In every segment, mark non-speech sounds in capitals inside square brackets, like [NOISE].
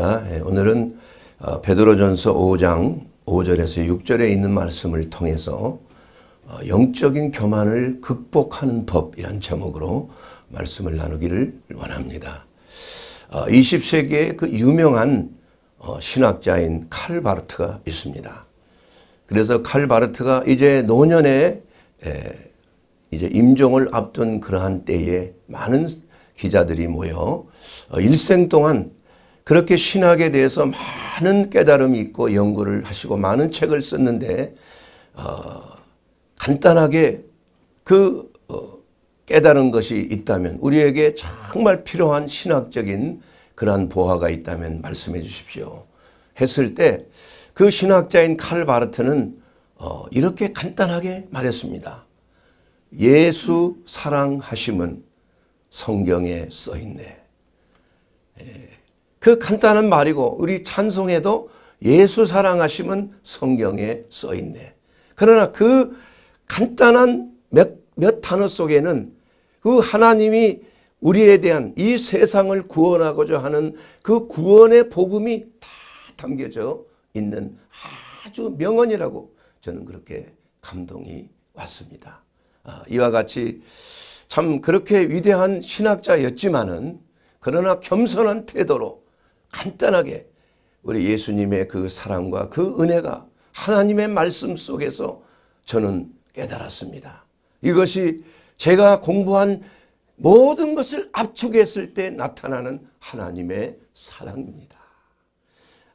있습니다. 예, 오늘은 어, 베드로전서 5장 5절에서 6절에 있는 말씀을 통해서 어, 영적인 교만을 극복하는 법이란 제목으로 말씀을 나누기를 원합니다. 20세기의 어, 그 유명한 신학자인 칼 바르트가 있습니다. 그래서 칼 바르트가 이제 노년에 예, 이제 임종을 앞둔 그러한 때에 많은 기자들이 모여 일생 동안 그렇게 신학에 대해서 많은 깨달음이 있고 연구를 하시고 많은 책을 썼는데 어, 간단하게 그 어, 깨달은 것이 있다면 우리에게 정말 필요한 신학적인 그러한 보화가 있다면 말씀해 주십시오. 했을 때 그 신학자인 칼 바르트는 어, 이렇게 간단하게 말했습니다. 예수 사랑하심은 성경에 써있네. 예. 그 간단한 말이고 우리 찬송에도 예수 사랑하심은 성경에 써있네. 그러나 그 간단한 몇, 몇 단어 속에는 그 하나님이 우리에 대한 이 세상을 구원하고자 하는 그 구원의 복음이 다 담겨져 있는 아주 명언이라고 저는 그렇게 감동이 왔습니다. 아, 이와 같이 참 그렇게 위대한 신학자였지만은 그러나 겸손한 태도로 간단하게 우리 예수님의 그 사랑과 그 은혜가 하나님의 말씀 속에서 저는 깨달았습니다. 이것이 제가 공부한 모든 것을 압축했을 때 나타나는 하나님의 사랑입니다.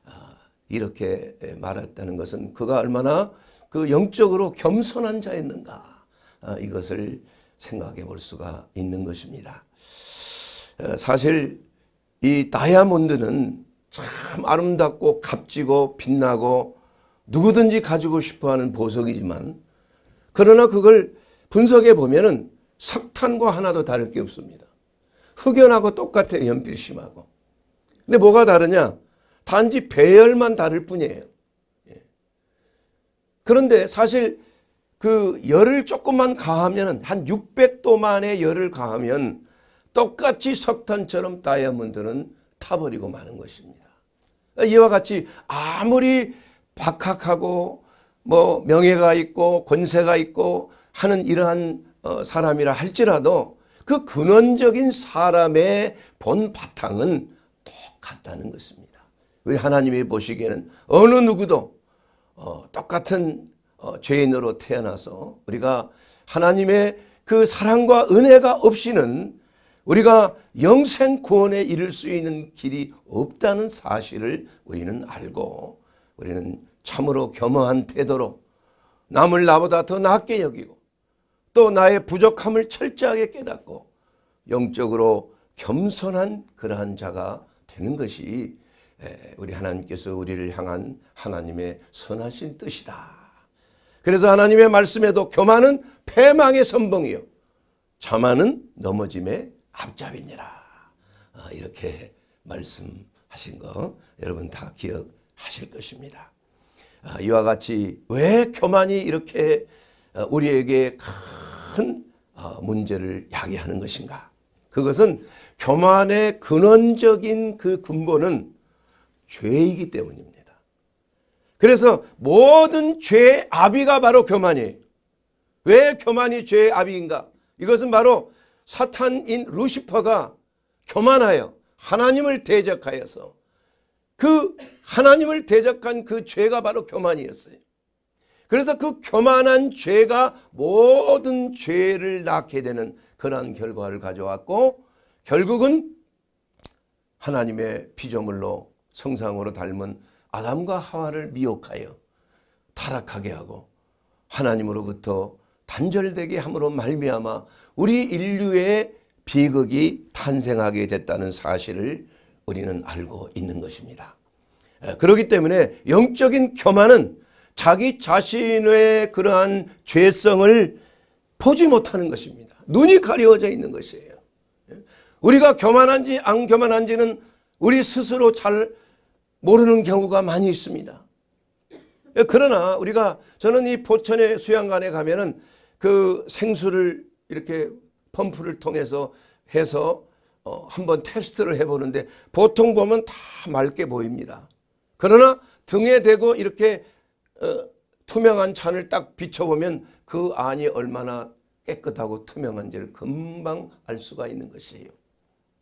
아, 이렇게 말했다는 것은 그가 얼마나 그 영적으로 겸손한 자였는가 아, 이것을 생각해 볼 수가 있는 것입니다. 어, 사실 이 다이아몬드는 참 아름답고 값지고 빛나고 누구든지 가지고 싶어하는 보석이지만 그러나 그걸 분석해 보면은 석탄과 하나도 다를 게 없습니다. 흑연하고 똑같아 연필심하고. 근데 뭐가 다르냐? 단지 배열만 다를 뿐이에요. 예. 그런데 사실 그 열을 조금만 가하면 한 600도만의 열을 가하면 똑같이 석탄처럼 다이아몬드는 타버리고 마는 것입니다. 이와 같이 아무리 박학하고 뭐 명예가 있고 권세가 있고 하는 이러한 어, 사람이라 할지라도 그 근원적인 사람의 본 바탕은 똑같다는 것입니다. 우리 하나님이 보시기에는 어느 누구도 어, 똑같은 어, 죄인으로 태어나서 우리가 하나님의 그 사랑과 은혜가 없이는 우리가 영생 구원에 이를 수 있는 길이 없다는 사실을 우리는 알고 우리는 참으로 겸허한 태도로 남을 나보다 더낫게 여기고 또 나의 부족함을 철저하게 깨닫고 영적으로 겸손한 그러한 자가 되는 것이 우리 하나님께서 우리를 향한 하나님의 선하신 뜻이다. 그래서 하나님의 말씀에도 교만은 패망의 선봉이요. 자만은 넘어짐의 합잡이니라 어, 이렇게 말씀하신 거 여러분 다 기억하실 것입니다. 어, 이와 같이 왜 교만이 이렇게 어, 우리에게 큰 어, 문제를 야기하는 것인가? 그것은 교만의 근원적인 그 근본은 죄이기 때문입니다. 그래서 모든 죄의 아비가 바로 교만이에요. 왜 교만이 죄의 아비인가? 이것은 바로 사탄인 루시퍼가 교만하여 하나님을 대적하여서 그 하나님을 대적한 그 죄가 바로 교만이었어요. 그래서 그 교만한 죄가 모든 죄를 낳게 되는 그런 결과를 가져왔고 결국은 하나님의 피조물로 성상으로 닮은 아담과 하와를 미혹하여 타락하게 하고 하나님으로부터 단절되게 함으로 말미암아 우리 인류의 비극이 탄생하게 됐다는 사실을 우리는 알고 있는 것입니다. 예, 그렇기 때문에 영적인 교만은 자기 자신의 그러한 죄성을 보지 못하는 것입니다. 눈이 가려져 있는 것이에요. 예, 우리가 교만한지 안 교만한지는 우리 스스로 잘 모르는 경우가 많이 있습니다. 예, 그러나 우리가 저는 이 포천의 수양관에 가면은 그 생수를 이렇게 펌프를 통해서 해서 어, 한번 테스트를 해보는데 보통 보면 다 맑게 보입니다. 그러나 등에 대고 이렇게 어, 투명한 잔을 딱 비춰보면 그 안이 얼마나 깨끗하고 투명한지를 금방 알 수가 있는 것이에요.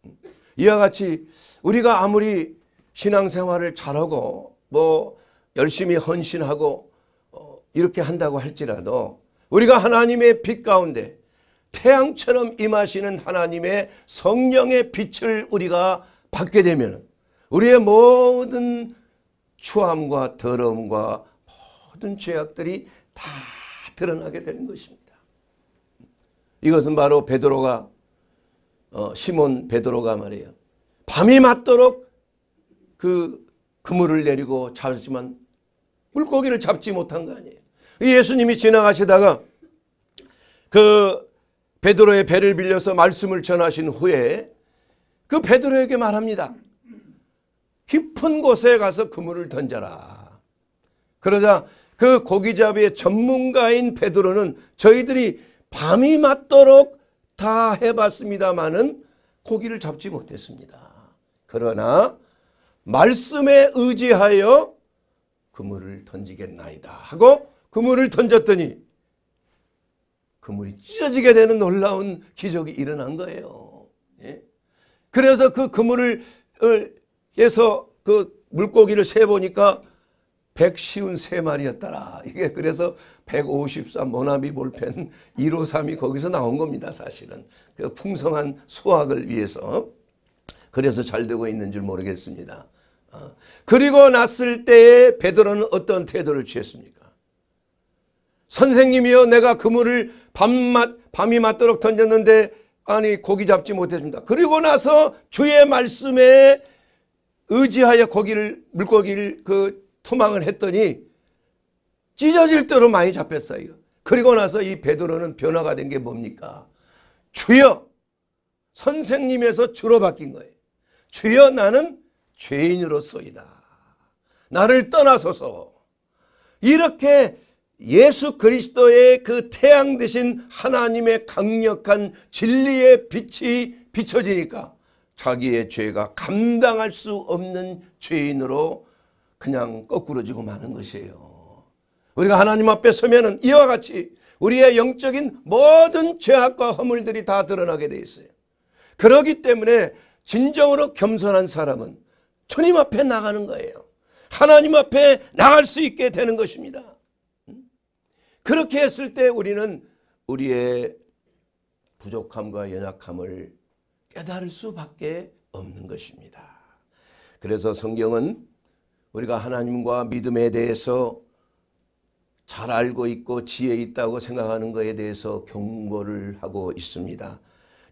음. 이와 같이 우리가 아무리 신앙생활을 잘하고 뭐 열심히 헌신하고 어, 이렇게 한다고 할지라도 우리가 하나님의 빛 가운데 태양처럼 임하시는 하나님의 성령의 빛을 우리가 받게 되면 우리의 모든 추함과 더러움과 모든 죄악들이 다 드러나게 되는 것입니다. 이것은 바로 베드로가 어, 시몬 베드로가 말이에요. 밤이 맞도록 그 그물을 내리고 잡지만 물고기를 잡지 못한 거 아니에요. 예수님이 지나가시다가 그 베드로의 배를 빌려서 말씀을 전하신 후에 그 베드로에게 말합니다. 깊은 곳에 가서 그물을 던져라. 그러자 그 고기잡이의 전문가인 베드로는 저희들이 밤이 맞도록 다 해봤습니다마는 고기를 잡지 못했습니다. 그러나 말씀에 의지하여 그물을 던지겠나이다 하고 그물을 던졌더니 그물이 찢어지게 되는 놀라운 기적이 일어난 거예요. 예? 그래서 그 그물을 에서 그 물고기를 세 보니까 153마리였더라. 이게 그래서 153 모나비 볼펜 153이 거기서 나온 겁니다. 사실은. 그 풍성한 수확을 위해서. 그래서 잘 되고 있는 줄 모르겠습니다. 어. 그리고 났을 때에 베드로는 어떤 태도를 취했습니까? 선생님이여 내가 그물을 밤맛, 밤이 맞도록 던졌는데 아니 고기 잡지 못했습니다. 그리고 나서 주의 말씀에 의지하여 고기를 물고기를 그 투망을 했더니 찢어질 대로 많이 잡혔어요. 그리고 나서 이 베드로는 변화가 된 게 뭡니까? 주여 선생님에서 주로 바뀐 거예요. 주여 나는 죄인으로서이다. 나를 떠나소서. 이렇게 예수 그리스도의 그 태양 대신 하나님의 강력한 진리의 빛이 비춰지니까 자기의 죄가 감당할 수 없는 죄인으로 그냥 거꾸로지고 마는 것이에요. 우리가 하나님 앞에 서면은 이와 같이 우리의 영적인 모든 죄악과 허물들이 다 드러나게 돼 있어요. 그러기 때문에 진정으로 겸손한 사람은 주님 앞에 나가는 거예요. 하나님 앞에 나갈 수 있게 되는 것입니다. 그렇게 했을 때 우리는 우리의 부족함과 연약함을 깨달을 수밖에 없는 것입니다. 그래서 성경은 우리가 하나님과 믿음에 대해서 잘 알고 있고 지혜 있다고 생각하는 것에 대해서 경고를 하고 있습니다.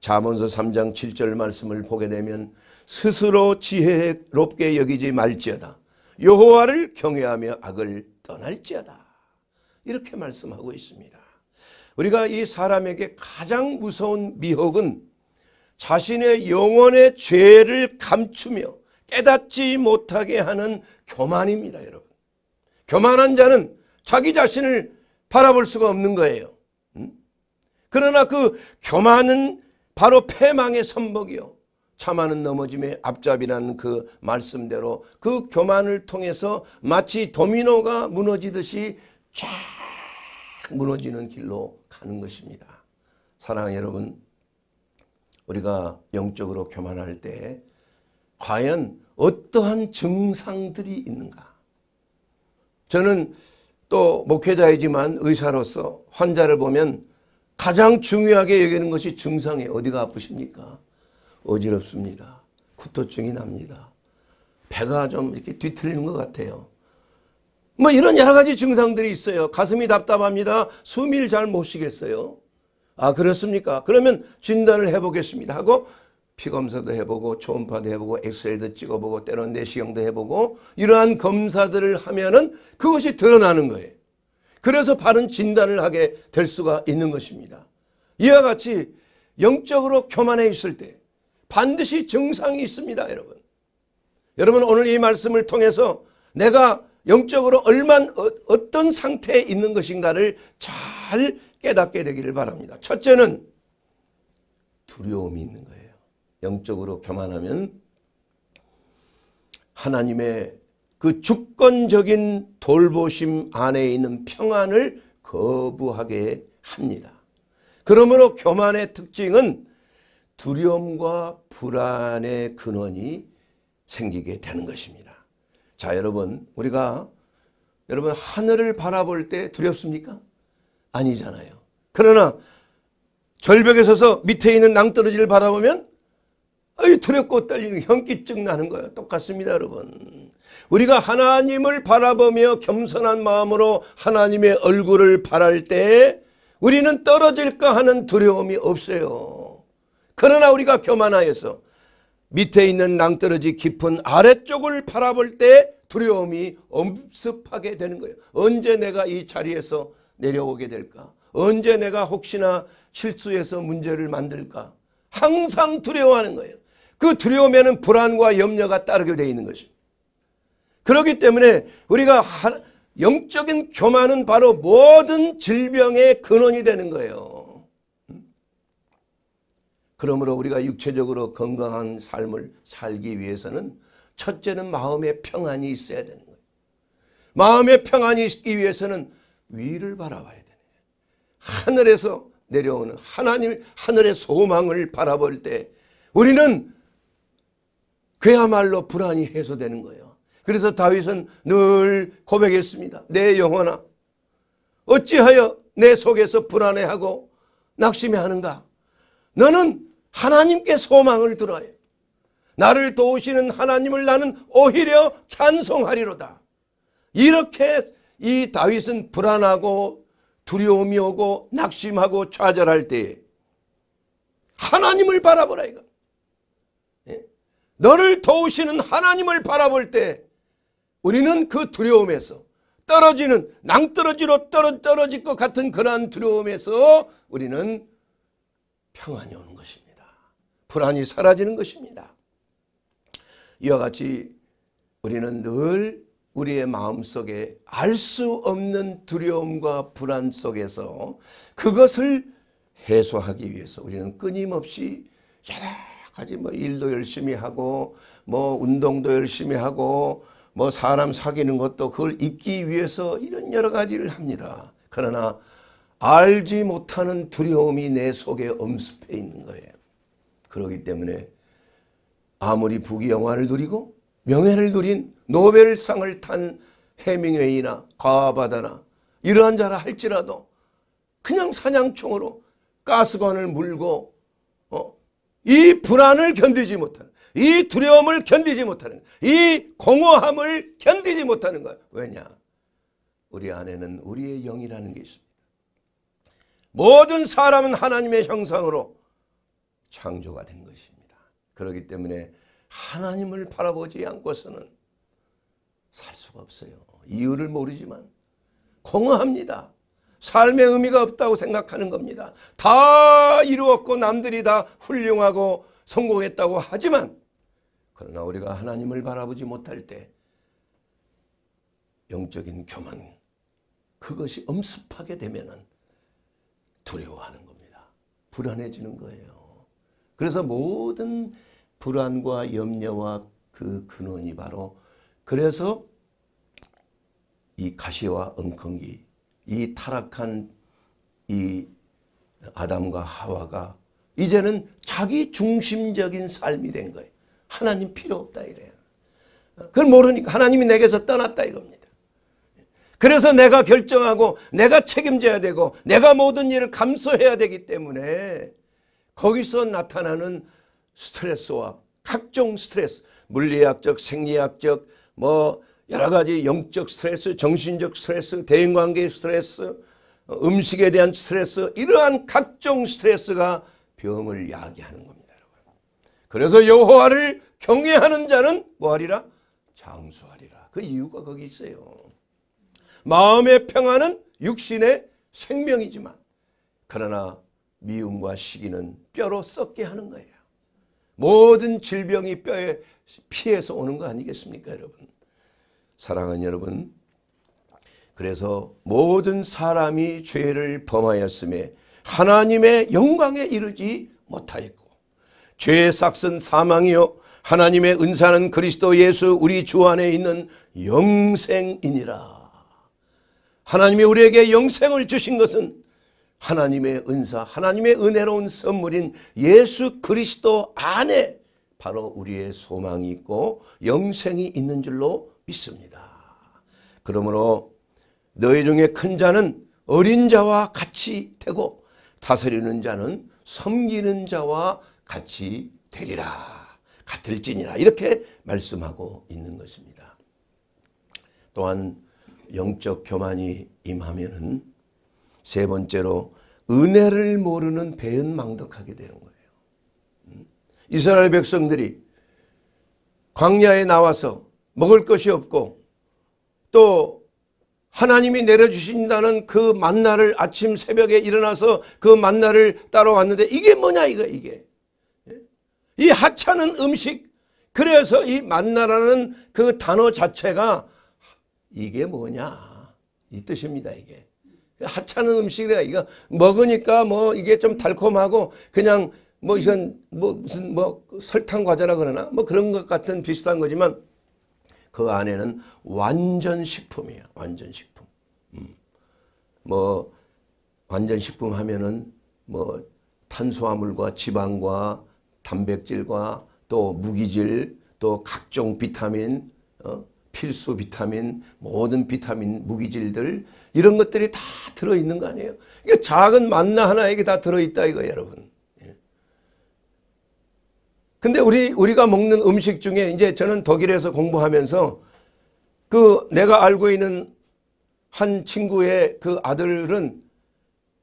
자문서 3장 7절 말씀을 보게 되면 스스로 지혜롭게 여기지 말지어다. 여호와를 경외하며 악을 떠날지어다. 이렇게 말씀하고 있습니다. 우리가 이 사람에게 가장 무서운 미혹은 자신의 영혼의 죄를 감추며 깨닫지 못하게 하는 교만입니다, 여러분. 교만한 자는 자기 자신을 바라볼 수가 없는 거예요. 음? 그러나 그 교만은 바로 패망의 선복이요. 참하는 넘어짐의 앞잡이라는 그 말씀대로 그 교만을 통해서 마치 도미노가 무너지듯이 쫙 무너지는 길로 가는 것입니다. 사랑하는 여러분, 우리가 영적으로 교만할 때 과연 어떠한 증상들이 있는가? 저는 또 목회자이지만 의사로서 환자를 보면 가장 중요하게 여기는 것이 증상이 어디가 아프십니까? 어지럽습니다. 구토증이 납니다. 배가 좀 이렇게 뒤틀리는 것 같아요. 뭐 이런 여러 가지 증상들이 있어요. 가슴이 답답합니다. 숨을 잘 못 쉬겠어요. 아 그렇습니까? 그러면 진단을 해보겠습니다 하고 피검사도 해보고 초음파도 해보고 엑스레이도 찍어보고 때론 내시경도 해보고 이러한 검사들을 하면은 그것이 드러나는 거예요. 그래서 바른 진단을 하게 될 수가 있는 것입니다. 이와 같이 영적으로 교만해 있을 때 반드시 증상이 있습니다. 여러분. 여러분 오늘 이 말씀을 통해서 내가 영적으로 얼만 어, 떤 상태에 있는 것인가를 잘 깨닫게 되기를 바랍니다. 첫째는 두려움이 있는 거예요. 영적으로 교만하면 하나님의 그 주권적인 돌보심 안에 있는 평안을 거부하게 합니다. 그러므로 교만의 특징은 두려움과 불안의 근원이 생기게 되는 것입니다. 자, 여러분, 우리가 여러분 하늘을 바라볼 때 두렵습니까? 아니잖아요. 그러나 절벽에 서서 밑에 있는 낭떠러지를 바라보면 아이 두렵고 떨리는 현기증 나는 거예요. 똑같습니다, 여러분. 우리가 하나님을 바라보며 겸손한 마음으로 하나님의 얼굴을 바랄 때 우리는 떨어질까 하는 두려움이 없어요. 그러나 우리가 교만하여서 밑에 있는 낭떠러지 깊은 아래쪽을 바라볼 때 두려움이 엄습하게 되는 거예요. 언제 내가 이 자리에서 내려오게 될까? 언제 내가 혹시나 실수해서 문제를 만들까? 항상 두려워하는 거예요. 그 두려움에는 불안과 염려가 따르게 되어 있는 것입니 그렇기 때문에 우리가 영적인 교만은 바로 모든 질병의 근원이 되는 거예요. 그러므로 우리가 육체적으로 건강한 삶을 살기 위해서는 첫째는 마음의 평안이 있어야 되는 거예요. 마음의 평안이 있기 위해서는 위를 바라봐야 되는 거예요. 하늘에서 내려오는 하나님 하늘의 소망을 바라볼 때 우리는 그야말로 불안이 해소되는 거예요. 그래서 다윗은 늘 고백했습니다. 내 영혼아 어찌하여 내 속에서 불안해하고 낙심해하는가 너는 하나님께 소망을 들어요. 나를 도우시는 하나님을 나는 오히려 찬송하리로다. 이렇게 이 다윗은 불안하고 두려움이 오고 낙심하고 좌절할 때 하나님을 바라보라 이거. 예? 너를 도우시는 하나님을 바라볼 때 우리는 그 두려움에서 떨어지는 낭떠러지로 떨어질 것 같은 그러한 두려움에서 우리는 평안이 오는 것입니다. 불안이 사라지는 것입니다. 이와 같이 우리는 늘 우리의 마음속에 알 수 없는 두려움과 불안 속에서 그것을 해소하기 위해서 우리는 끊임없이 여러 가지 뭐 일도 열심히 하고 뭐 운동도 열심히 하고 뭐 사람 사귀는 것도 그걸 잊기 위해서 이런 여러 가지를 합니다. 그러나 알지 못하는 두려움이 내 속에 엄습해 있는 거예요. 그러기 때문에 아무리 부귀 영화를 누리고 명예를 누린 노벨상을 탄 해밍웨이나 과바다나 이러한 자라 할지라도 그냥 사냥총으로 가스관을 물고 어, 이 불안을 견디지 못하는 이 두려움을 견디지 못하는 이 공허함을 견디지 못하는 거예요. 왜냐? 우리 안에는 우리의 영이라는 게 있습니다. 모든 사람은 하나님의 형상으로 창조가 된 것입니다. 그렇기 때문에 하나님을 바라보지 않고서는 살 수가 없어요. 이유를 모르지만 공허합니다. 삶의 의미가 없다고 생각하는 겁니다. 다 이루었고 남들이 다 훌륭하고 성공했다고 하지만 그러나 우리가 하나님을 바라보지 못할 때 영적인 교만 그것이 엄습하게 되면 두려워하는 겁니다. 불안해지는 거예요. 그래서 모든 불안과 염려와 그 근원이 바로 그래서 이 가시와 엉겅기 이 타락한 이 아담과 하와가 이제는 자기 중심적인 삶이 된 거예요. 하나님 필요 없다 이래요. 그걸 모르니까 하나님이 내게서 떠났다 이겁니다. 그래서 내가 결정하고 내가 책임져야 되고 내가 모든 일을 감수해야 되기 때문에 거기서 나타나는 스트레스와 각종 스트레스 물리학적 생리학적 뭐 여러 가지 영적 스트레스 정신적 스트레스 대인관계 스트레스 어, 음식에 대한 스트레스 이러한 각종 스트레스가 병을 야기하는 겁니다. 여러분. 그래서 여호와를 경외하는 자는 뭐하리라? 장수하리라. 그 이유가 거기 있어요. 마음의 평화는 육신의 생명이지만 그러나 미움과 시기는 뼈로 썩게 하는 거예요. 모든 질병이 뼈에 피해서 오는 거 아니겠습니까 여러분. 사랑하는 여러분 그래서 모든 사람이 죄를 범하였음에 하나님의 영광에 이르지 못하였고 죄의 삭은 사망이요 하나님의 은사는 그리스도 예수 우리 주 안에 있는 영생이니라. 하나님이 우리에게 영생을 주신 것은 하나님의 은사, 하나님의 은혜로운 선물인 예수 그리스도 안에 바로 우리의 소망이 있고 영생이 있는 줄로 믿습니다. 그러므로 너희 중에 큰 자는 어린 자와 같이 되고 다스리는 자는 섬기는 자와 같이 되리라. 같을지니라 이렇게 말씀하고 있는 것입니다. 또한 영적 교만이 임하면은 세 번째로 은혜를 모르는 배은망덕하게 되는 거예요. 음. 이스라엘 백성들이 광야에 나와서 먹을 것이 없고 또 하나님이 내려주신다는 그 만나를 아침 새벽에 일어나서 그 만나를 따라왔는데 이게 뭐냐 이거 이게 예? 이 하찮은 음식 그래서 이 만나라는 그 단어 자체가 이게 뭐냐 이 뜻입니다 이게 하찮은 음식이라 이거 먹으니까 뭐 이게 좀 달콤하고 그냥 뭐 이건 뭐 무슨 뭐 설탕 과자라 그러나 뭐 그런 것 같은 비슷한 거지만 그 안에는 완전 식품이야 완전 식품 음. 뭐 완전 식품 하면은 뭐 탄수화물과 지방과 단백질과 또 무기질 또 각종 비타민 어? 필수 비타민, 모든 비타민, 무기질들 이런 것들이 다 들어있는 거 아니에요? 이게 작은 만나 하나에게 다 들어있다 이거 여러분. 예. 근데 우리 우리가 먹는 음식 중에 이제 저는 독일에서 공부하면서 그 내가 알고 있는 한 친구의 그 아들은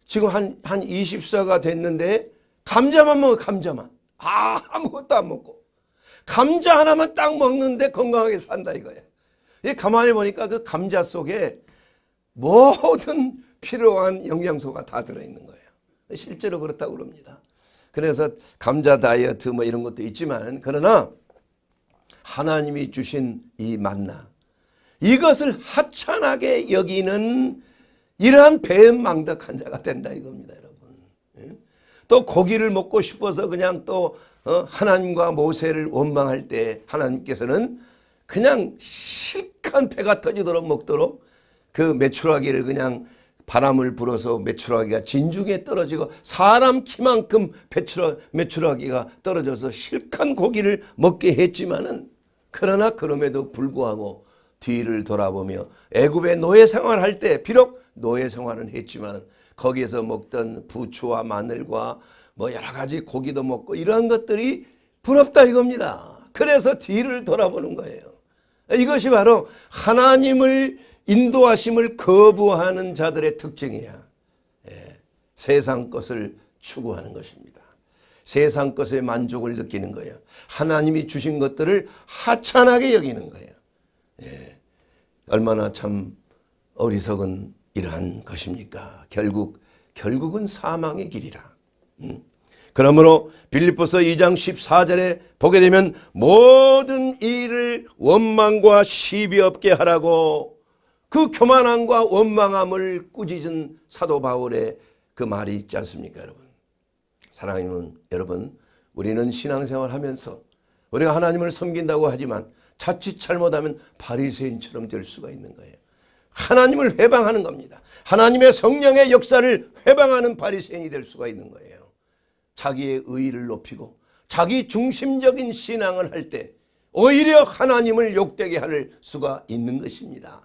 지금 한, 한2 0가 됐는데 감자만 먹어 감자만 아, 아무것도 안 먹고 감자 하나만 딱 먹는데 건강하게 산다 이거예 가만히 보니까 그 감자 속에 모든 필요한 영양소가 다 들어있는 거예요. 실제로 그렇다고 그럽니다. 그래서 감자 다이어트 뭐 이런 것도 있지만 그러나 하나님이 주신 이 만나 이것을 하찮하게 여기는 이러한 배은망덕한 자가 된다 이겁니다 여러분. 예? 또 고기를 먹고 싶어서 그냥 또 어, 하나님과 모세를 원망할 때 하나님께서는 그냥 실컷 배가 터지도록 먹도록 그 메추라기를 그냥 바람을 불어서 메추라기가 진중에 떨어지고 사람 키만큼 배추라, 메추라기가 떨어져서 실컷 고기를 먹게 했지만은 그러나 그럼에도 불구하고 뒤를 돌아보며 애굽의 노예 생활할 때 비록 노예 생활은 했지만 거기에서 먹던 부추와 마늘과 뭐 여러 가지 고기도 먹고 이러한 것들이 부럽다 이겁니다. 그래서 뒤를 돌아보는 거예요. 이것이 바로 하나님을 인도하심을 거부하는 자들의 특징이야. 예, 세상 것을 추구하는 것입니다. 세상 것에 만족을 느끼는 거예요. 하나님이 주신 것들을 하찮게 여기는 거예요. 예, 얼마나 참 어리석은 이러한 것입니까? 결국 결국은 사망의 길이라. 음. 그러므로 빌리보서 2장 14절에 보게 되면 모든 일을 원망과 시비 없게 하라고 그 교만함과 원망함을 꾸짖은 사도 바울의 그 말이 있지 않습니까 여러분. 사랑하는 여러분 우리는 신앙생활 하면서 우리가 하나님을 섬긴다고 하지만 자칫 잘못하면 바리새인처럼 될 수가 있는 거예요. 하나님을 회방하는 겁니다. 하나님의 성령의 역사를 회방하는 바리새인이 될 수가 있는 거예요. 자기의 의의를 높이고 자기 중심적인 신앙을 할 때 오히려 하나님을 욕되게 할 수가 있는 것입니다.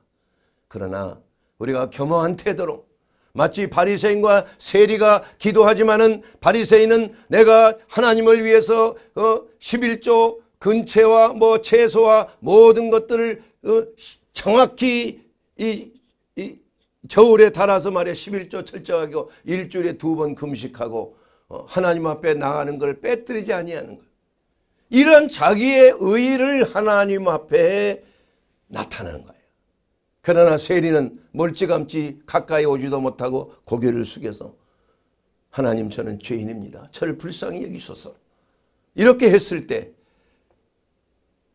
그러나 우리가 겸허한 태도로 마치 바리새인과 세리가 기도하지만은 바리새인은 내가 하나님을 위해서 어 11조 근체와 뭐 채소와 모든 것들을 어 정확히 이, 이 저울에 달아서 말해 11조 철저하고 일주일에 두 번 금식하고 어, 하나님 앞에 나가는 걸 빼뜨리지 아니하는 것. 이런 자기의 의를 하나님 앞에 나타내는 거예요. 그러나 세리는 멀찌감치 가까이 오지도 못하고 고개를 숙여서 하나님 저는 죄인입니다. 저를 불쌍히 여기소서. 이렇게 했을 때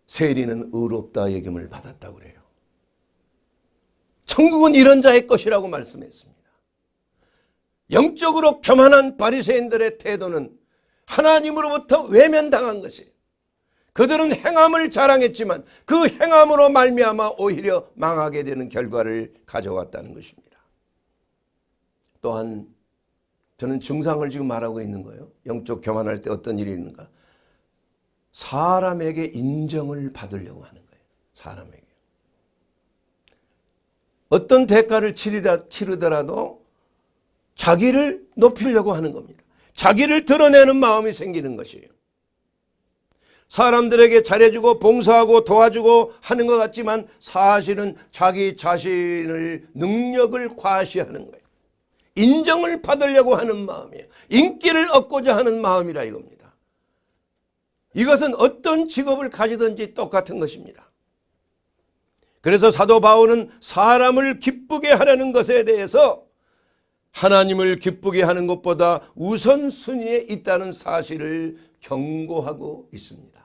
세리는 의롭다 여김을 받았다고 그래요. 천국은 이런 자의 것이라고 말씀했습니다. 영적으로 교만한 바리새인들의 태도는 하나님으로부터 외면당한 것이 에요 그들은 행함을 자랑했지만 그 행함으로 말미암아 오히려 망하게 되는 결과를 가져왔다는 것입니다. 또한 저는 증상을 지금 말하고 있는 거예요. 영적 교만할 때 어떤 일이 있는가. 사람에게 인정을 받으려고 하는 거예요. 사람에게. 어떤 대가를 치르더라도 자기를 높이려고 하는 겁니다. 자기를 드러내는 마음이 생기는 것이에요. 사람들에게 잘해주고 봉사하고 도와주고 하는 것 같지만 사실은 자기 자신을 능력을 과시하는 거예요. 인정을 받으려고 하는 마음이에요. 인기를 얻고자 하는 마음이라 이겁니다. 이것은 어떤 직업을 가지든지 똑같은 것입니다. 그래서 사도 바오는 사람을 기쁘게 하려는 것에 대해서 하나님을 기쁘게 하는 것보다 우선순위에 있다는 사실을 경고하고 있습니다.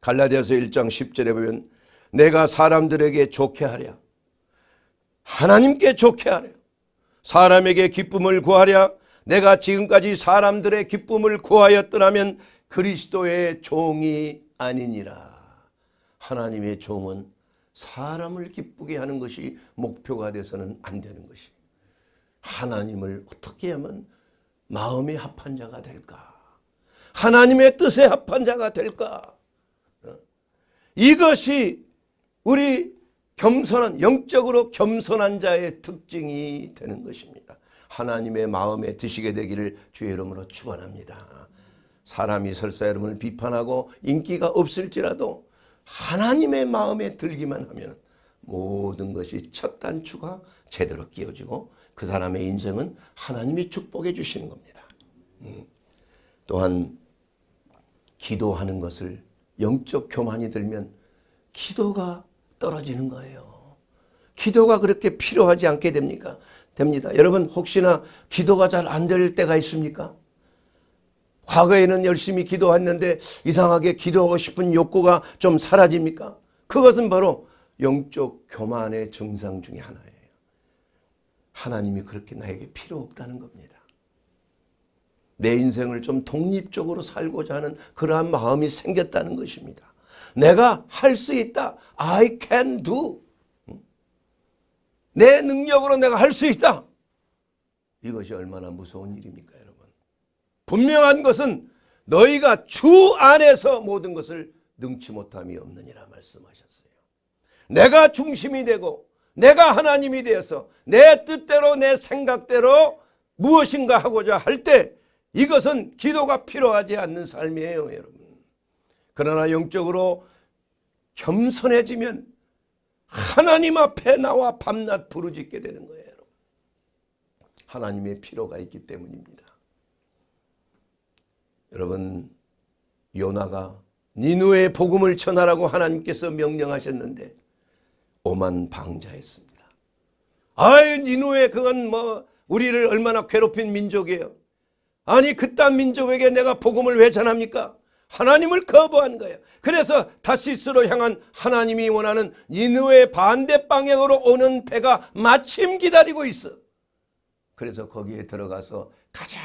갈라디아서 1장 10절에 보면 내가 사람들에게 좋게 하랴 하나님께 좋게 하랴 사람에게 기쁨을 구하랴 내가 지금까지 사람들의 기쁨을 구하였더라면 그리스도의 종이 아니니라. 하나님의 종은 사람을 기쁘게 하는 것이 목표가 돼서는 안 되는 것이 하나님을 어떻게 하면 마음의 합한 자가 될까? 하나님의 뜻에 합한 자가 될까? 어? 이것이 우리 겸손한 영적으로 겸손한 자의 특징이 되는 것입니다. 하나님의 마음에 드시게 되기를 주의 이름으로 축원합니다. 사람이 설사 여러분을 비판하고 인기가 없을지라도 하나님의 마음에 들기만 하면 모든 것이 첫 단추가 제대로 끼워지고 그 사람의 인생은 하나님이 축복해 주시는 겁니다. 음. 또한 기도하는 것을 영적 교만이 들면 기도가 떨어지는 거예요. 기도가 그렇게 필요하지 않게 됩니까? 됩니다. 여러분 혹시나 기도가 잘 안 될 때가 있습니까? 과거에는 열심히 기도했는데 이상하게 기도하고 싶은 욕구가 좀 사라집니까? 그것은 바로 영적 교만의 증상 중의 하나예요. 하나님이 그렇게 나에게 필요 없다는 겁니다. 내 인생을 좀 독립적으로 살고자 하는 그러한 마음이 생겼다는 것입니다. 내가 할 수 있다. I can do. 내 능력으로 내가 할 수 있다. 이것이 얼마나 무서운 일입니까, 여러분. 분명한 것은 너희가 주 안에서 모든 것을 능치 못함이 없느니라 말씀하셨어요. 내가 중심이 되고 내가 하나님이 되어서 내 뜻대로 내 생각대로 무엇인가 하고자 할 때 이것은 기도가 필요하지 않는 삶이에요 여러분. 그러나 영적으로 겸손해지면 하나님 앞에 나와 밤낮 부르짖게 되는 거예요. 여러분. 하나님의 필요가 있기 때문입니다. 여러분 요나가 니누의 복음을 전하라고 하나님께서 명령하셨는데 오만 방자했습니다 아이 니누에 그건 뭐 우리를 얼마나 괴롭힌 민족이에요. 아니 그딴 민족에게 내가 복음을 왜 전합니까? 하나님을 거부한 거예요. 그래서 다시스로 향한 하나님이 원하는 니누의 반대 방향으로 오는 배가 마침 기다리고 있어. 그래서 거기에 들어가서 가장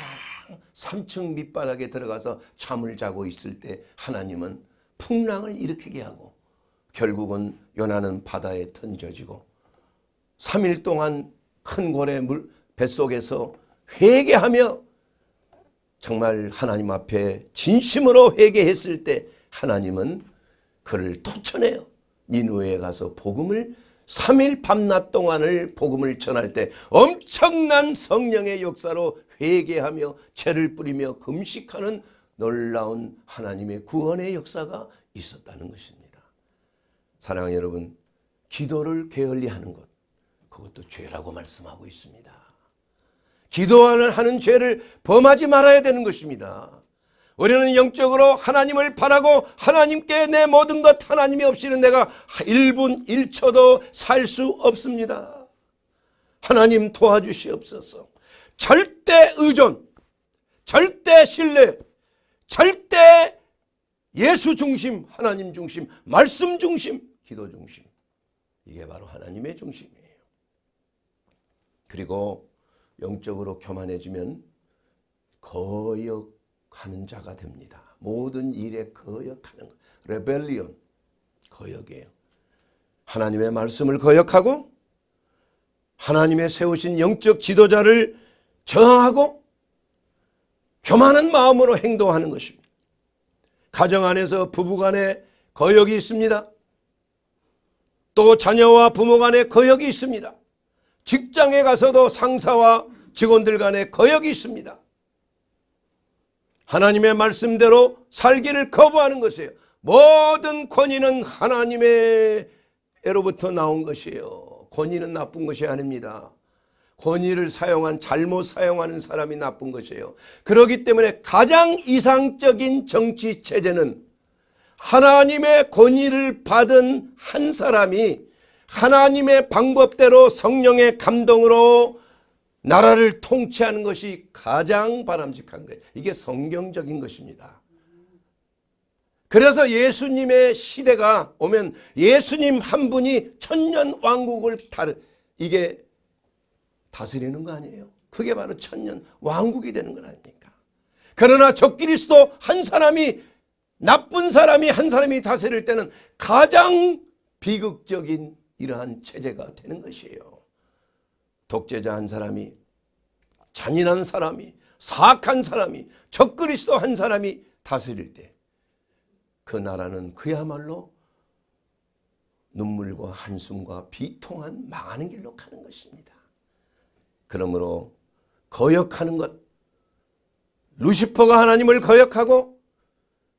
3층 밑바닥에 들어가서 잠을 자고 있을 때 하나님은 풍랑을 일으키게 하고 결국은 요나는 바다에 던져지고 3일 동안 큰 고래 물 뱃속에서 회개하며 정말 하나님 앞에 진심으로 회개했을 때 하나님은 그를 토쳐내요. 니누에 가서 복음을 3일 밤낮 동안을 복음을 전할 때 엄청난 성령의 역사로 회개하며 죄를 뿌리며 금식하는 놀라운 하나님의 구원의 역사가 있었다는 것입니다. 사랑하는 여러분, 기도를 게을리 하는 것, 그것도 죄라고 말씀하고 있습니다. 기도하는 하는 죄를 범하지 말아야 되는 것입니다. 우리는 영적으로 하나님을 바라고 하나님께 내 모든 것 하나님이 없이는 내가 1분 1초도 살 수 없습니다. 하나님 도와주시옵소서. 절대 의존, 절대 신뢰, 절대 예수 중심, 하나님 중심, 말씀 중심, 기도 중심. 이게 바로 하나님의 중심이에요. 그리고 영적으로 교만해지면 거역하는 자가 됩니다. 모든 일에 거역하는 것. 레벨리온. 거역이에요. 하나님의 말씀을 거역하고 하나님의 세우신 영적 지도자를 저항하고 교만한 마음으로 행동하는 것입니다. 가정 안에서 부부 간에 거역이 있습니다. 또 자녀와 부모 간의 거역이 있습니다. 직장에 가서도 상사와 직원들 간의 거역이 있습니다. 하나님의 말씀대로 살기를 거부하는 것이에요. 모든 권위는 하나님의로부터 나온 것이에요. 권위는 나쁜 것이 아닙니다. 권위를 사용한 잘못 사용하는 사람이 나쁜 것이에요. 그러기 때문에 가장 이상적인 정치 체제는 하나님의 권위를 받은 한 사람이 하나님의 방법대로 성령의 감동으로 나라를 통치하는 것이 가장 바람직한 거예요. 이게 성경적인 것입니다. 그래서 예수님의 시대가 오면 예수님 한 분이 천년 왕국을 다르 이게 다스리는 거 아니에요. 그게 바로 천년 왕국이 되는 건 아닙니까? 그러나 적그리스도 한 사람이 나쁜 사람이 한 사람이 다스릴 때는 가장 비극적인 이러한 체제가 되는 것이에요. 독재자 한 사람이 잔인한 사람이 사악한 사람이 적그리스도 한 사람이 다스릴 때 그 나라는 그야말로 눈물과 한숨과 비통한 망하는 길로 가는 것입니다. 그러므로 거역하는 것 루시퍼가 하나님을 거역하고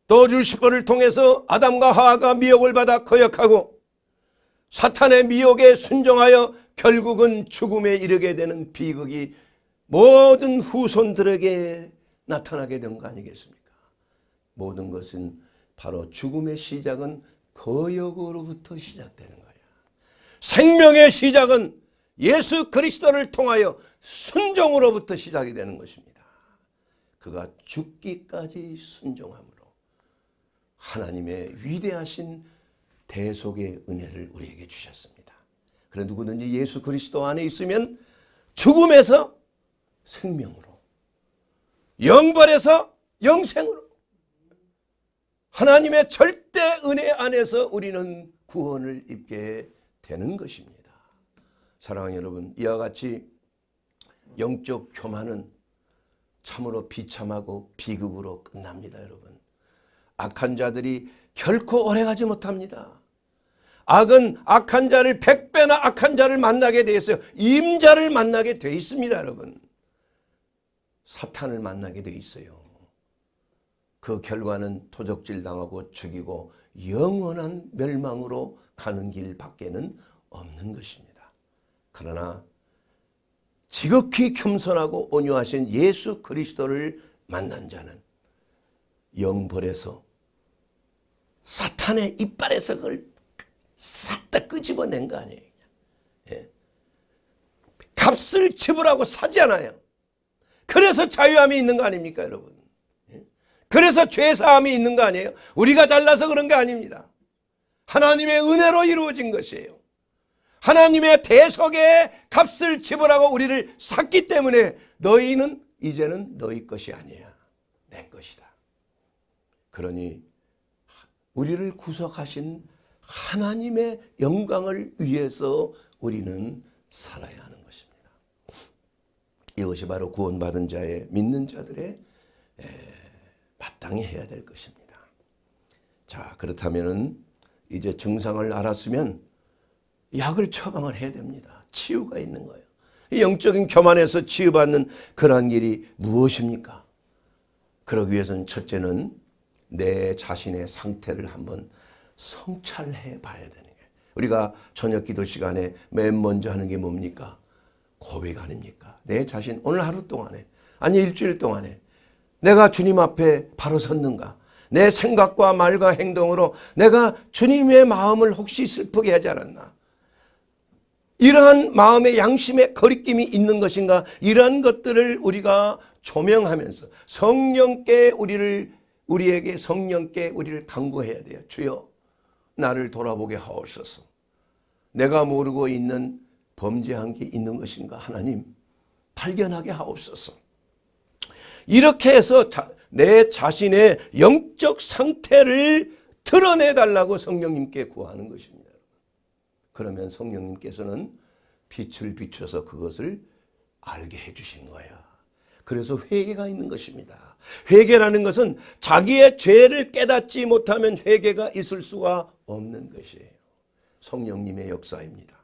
또 루시퍼를 통해서 아담과 하하가 미혹을 받아 거역하고 사탄의 미혹에 순종하여 결국은 죽음에 이르게 되는 비극이 모든 후손들에게 나타나게 된 거 아니겠습니까? 모든 것은 바로 죽음의 시작은 거역으로부터 시작되는 거야. 생명의 시작은 예수 그리스도를 통하여 순종으로부터 시작이 되는 것입니다. 그가 죽기까지 순종함으로. 하나님의 위대하신 대속의 은혜를 우리에게 주셨습니다. 그래 누구든지 예수 그리스도 안에 있으면 죽음에서 생명으로 영벌에서 영생으로 하나님의 절대 은혜 안에서 우리는 구원을 입게 되는 것입니다. 사랑하는 여러분 이와 같이 영적 교만은 참으로 비참하고 비극으로 끝납니다 여러분. 악한 자들이 결코 오래가지 못합니다. 악은 악한 자를 백배나 악한 자를 만나게 돼 있어요. 임자를 만나게 돼 있습니다. 여러분. 사탄을 만나게 돼 있어요. 그 결과는 도적질 당하고 죽이고 영원한 멸망으로 가는 길밖에는 없는 것입니다. 그러나 지극히 겸손하고 온유하신 예수 그리스도를 만난 자는 영벌에서 사탄의 이빨에서 그걸 싹다 끄집어낸 거 아니에요. 예. 값을 지불하고 사지 않아요. 그래서 자유함이 있는 거 아닙니까 여러분. 예. 그래서 죄사함이 있는 거 아니에요. 우리가 잘나서 그런 게 아닙니다. 하나님의 은혜로 이루어진 것이에요. 하나님의 대속의 값을 지불하고 우리를 샀기 때문에 너희는 이제는 너희 것이 아니야. 내 것이다. 그러니 우리를 구속하신 하나님의 영광을 위해서 우리는 살아야 하는 것입니다. 이것이 바로 구원받은 자의 믿는 자들의 에, 마땅히 해야 될 것입니다. 자 그렇다면은 이제 증상을 알았으면 약을 처방을 해야 됩니다. 치유가 있는 거예요. 영적인 교만에서 치유받는 그러한 길이 무엇입니까? 그러기 위해서는 첫째는 내 자신의 상태를 한번 성찰해 봐야 되는 거예요. 우리가 저녁 기도 시간에 맨 먼저 하는 게 뭡니까? 고백 아닙니까? 내 자신 오늘 하루 동안에 아니 일주일 동안에 내가 주님 앞에 바로 섰는가? 내 생각과 말과 행동으로 내가 주님의 마음을 혹시 슬프게 하지 않았나? 이러한 마음의 양심의 거리낌이 있는 것인가? 이러한 것들을 우리가 조명하면서 성령께 우리를 우리에게 성령께 우리를 강구해야 돼요. 주여 나를 돌아보게 하옵소서. 내가 모르고 있는 범죄한 게 있는 것인가 하나님 발견하게 하옵소서. 이렇게 해서 자, 내 자신의 영적 상태를 드러내달라고 성령님께 구하는 것입니다. 그러면 성령님께서는 빛을 비춰서 그것을 알게 해주신 거야. 그래서 회개가 있는 것입니다. 회개라는 것은 자기의 죄를 깨닫지 못하면 회개가 있을 수가 없는 것이에요. 성령님의 역사입니다.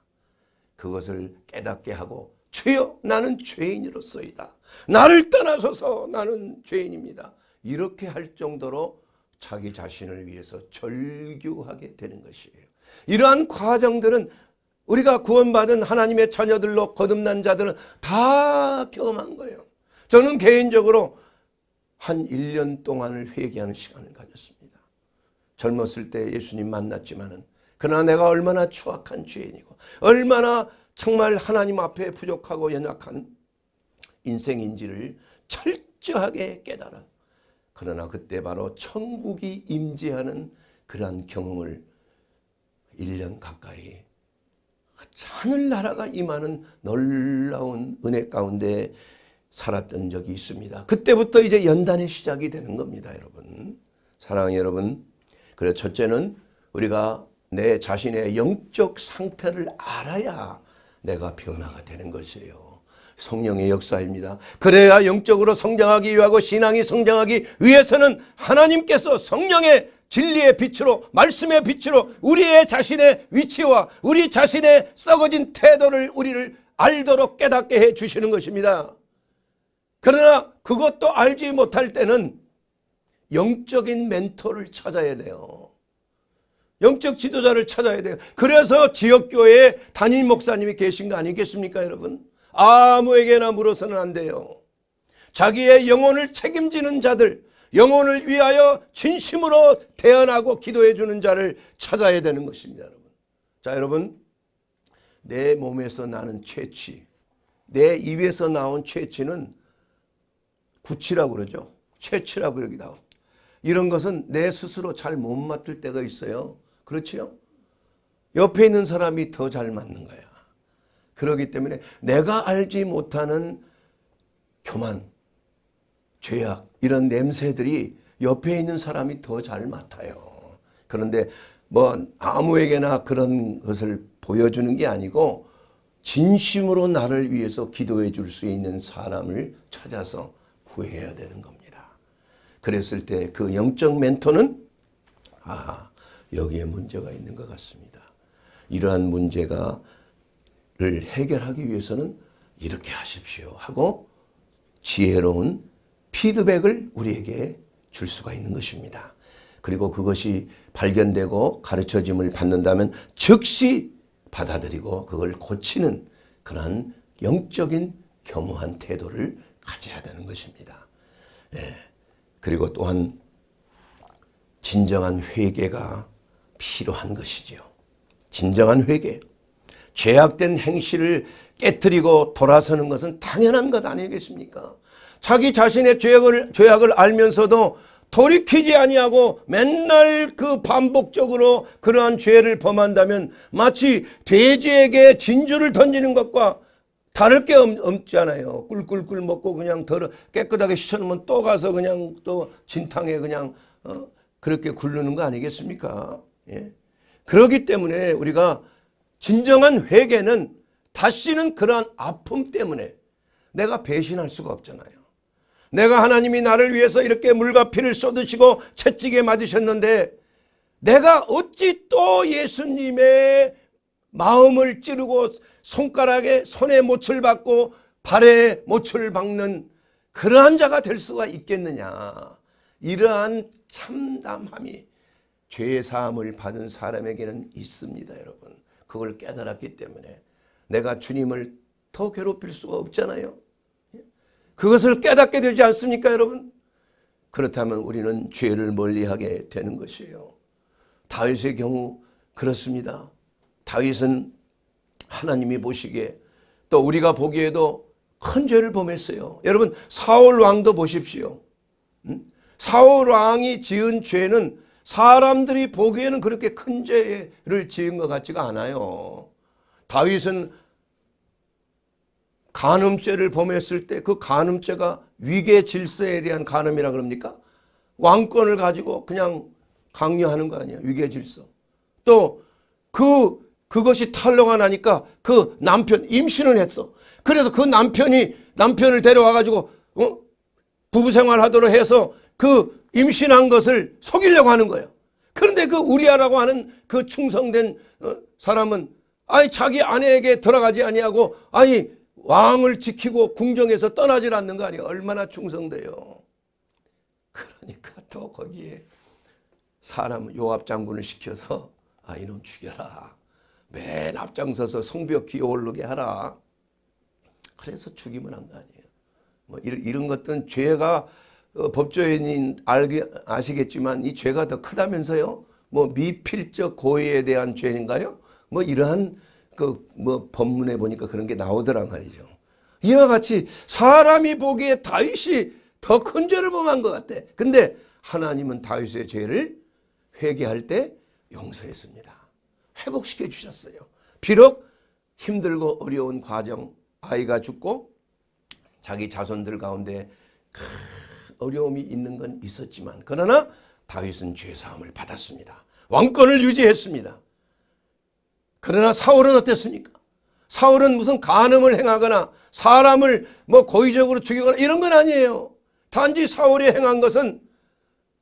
그것을 깨닫게 하고 주여 나는 죄인으로서이다. 나를 떠나서서 나는 죄인입니다. 이렇게 할 정도로 자기 자신을 위해서 절규하게 되는 것이에요. 이러한 과정들은 우리가 구원받은 하나님의 자녀들로 거듭난 자들은 다 경험한 거예요. 저는 개인적으로 한 1년 동안을 회개하는 시간을 가졌습니다. 젊었을 때 예수님 만났지만은 그러나 내가 얼마나 추악한 죄인이고 얼마나 정말 하나님 앞에 부족하고 연약한 인생인지를 철저하게 깨달아 그러나 그때 바로 천국이 임재하는 그러한 경험을 1년 가까이 하늘나라가 임하는 놀라운 은혜 가운데 살았던 적이 있습니다. 그때부터 이제 연단의 시작이 되는 겁니다, 여러분. 사랑 여러분. 그래 첫째는 우리가 내 자신의 영적 상태를 알아야 내가 변화가 되는 것이에요. 성령의 역사입니다. 그래야 영적으로 성장하기 위하고 신앙이 성장하기 위해서는 하나님께서 성령의 진리의 빛으로 말씀의 빛으로 우리의 자신의 위치와 우리 자신의 썩어진 태도를 우리를 알도록 깨닫게 해 주시는 것입니다. 그러나 그것도 알지 못할 때는 영적인 멘토를 찾아야 돼요. 영적 지도자를 찾아야 돼요. 그래서 지역교회에 담임 목사님이 계신 거 아니겠습니까 여러분? 아무에게나 물어서는 안 돼요. 자기의 영혼을 책임지는 자들, 영혼을 위하여 진심으로 대안하고 기도해 주는 자를 찾아야 되는 것입니다. 여러분. 자 여러분 내 몸에서 나는 채취, 내 입에서 나온 채취는 구치라고 그러죠. 채취라고 여기다 하고. 이런 것은 내 스스로 잘 못 맡을 때가 있어요. 그렇지요? 옆에 있는 사람이 더 잘 맞는 거야. 그러기 때문에 내가 알지 못하는 교만, 죄악 이런 냄새들이 옆에 있는 사람이 더 잘 맡아요. 그런데 뭐 아무에게나 그런 것을 보여주는 게 아니고 진심으로 나를 위해서 기도해 줄 수 있는 사람을 찾아서 후회해야 되는 겁니다. 그랬을 때 그 영적 멘토는 아 여기에 문제가 있는 것 같습니다. 이러한 문제가를 해결하기 위해서는 이렇게 하십시오 하고 지혜로운 피드백을 우리에게 줄 수가 있는 것입니다. 그리고 그것이 발견되고 가르쳐짐을 받는다면 즉시 받아들이고 그걸 고치는 그러한 영적인 겸허한 태도를 가져야 되는 것입니다. 예. 그리고 또한 진정한 회개가 필요한 것이지요. 진정한 회개. 죄악된 행실을 깨뜨리고 돌아서는 것은 당연한 것 아니겠습니까? 자기 자신의 죄악을, 죄악을 알면서도 돌이키지 아니하고 맨날 그 반복적으로 그러한 죄를 범한다면 마치 돼지에게 진주를 던지는 것과 다를 게 없, 잖아요 꿀꿀꿀 먹고 그냥 더러 깨끗하게 씻어놓으면 또 가서 그냥 또 진탕에 그냥 어? 그렇게 굴르는 거 아니겠습니까? 예? 그러기 때문에 우리가 진정한 회개는 다시는 그러한 아픔 때문에 내가 배신할 수가 없잖아요. 내가 하나님이 나를 위해서 이렇게 물과 피를 쏟으시고 채찍에 맞으셨는데 내가 어찌 또 예수님의 마음을 찌르고 손가락에 손에 못을 박고 발에 못을 박는 그러한 자가 될 수가 있겠느냐. 이러한 참담함이 죄사함을 받은 사람에게는 있습니다. 여러분. 그걸 깨달았기 때문에 내가 주님을 더 괴롭힐 수가 없잖아요. 그것을 깨닫게 되지 않습니까 여러분? 그렇다면 우리는 죄를 멀리하게 되는 것이에요. 다윗의 경우 그렇습니다. 다윗은 하나님이 보시기에 또 우리가 보기에도 큰 죄를 범했어요. 여러분 사울 왕도 보십시오. 음? 사울 왕이 지은 죄는 사람들이 보기에는 그렇게 큰 죄를 지은 것 같지가 않아요. 다윗은 간음죄를 범했을 때 그 간음죄가 위계 질서에 대한 간음이라 그럽니까? 왕권을 가지고 그냥 강요하는 거아니에 위계 질서. 또그 그것이 탈로가 나니까 그 남편 임신을 했어. 그래서 그 남편이 남편을 데려와가지고 어? 부부 생활하도록 해서 그 임신한 것을 속이려고 하는 거예요. 그런데 그 우리아라고 하는 그 충성된 어, 사람은 아니 자기 아내에게 들어가지 아니하고 아니 왕을 지키고 궁정에서 떠나질 않는 거 아니에요. 얼마나 충성돼요. 그러니까 또 거기에 사람 요압 장군을 시켜서 아 이놈 죽여라. 맨 앞장서서 성벽 기어 오르게 하라. 그래서 죽이면 안거 아니에요. 뭐 이런, 이런 것들은 죄가 어, 법조인인 알게 아시겠지만 이 죄가 더 크다면서요. 뭐 미필적 고의에 대한 죄인가요? 뭐 이러한 그 뭐 법문에 보니까 그런 게 나오더라 말이죠. 이와 같이 사람이 보기에 다윗이 더 큰 죄를 범한 것 같아. 근데 하나님은 다윗의 죄를 회개할 때 용서했습니다. 회복시켜 주셨어요. 비록 힘들고 어려운 과정 아이가 죽고 자기 자손들 가운데 큰 어려움이 있는 건 있었지만 그러나 다윗은 죄사함을 받았습니다. 왕권을 유지했습니다. 그러나 사울은 어땠습니까? 사울은 무슨 간음을 행하거나 사람을 뭐 고의적으로 죽이거나 이런 건 아니에요. 단지 사울이 행한 것은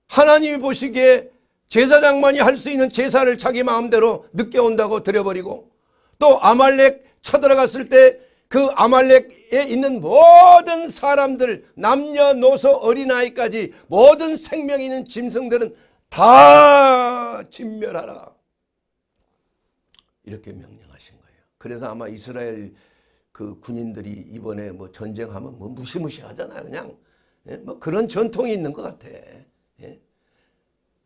하나님이 보시기에 제사장만이 할 수 있는 제사를 자기 마음대로 늦게 온다고 드려버리고 또 아말렉 쳐들어갔을 때 그 아말렉에 있는 모든 사람들 남녀노소 어린아이까지 모든 생명이 있는 짐승들은 다 진멸하라. 이렇게 명령하신 거예요. 그래서 아마 이스라엘 그 군인들이 이번에 뭐 전쟁하면 뭐 무시무시하잖아 요 그냥 예? 뭐 그런 전통이 있는 것 같아.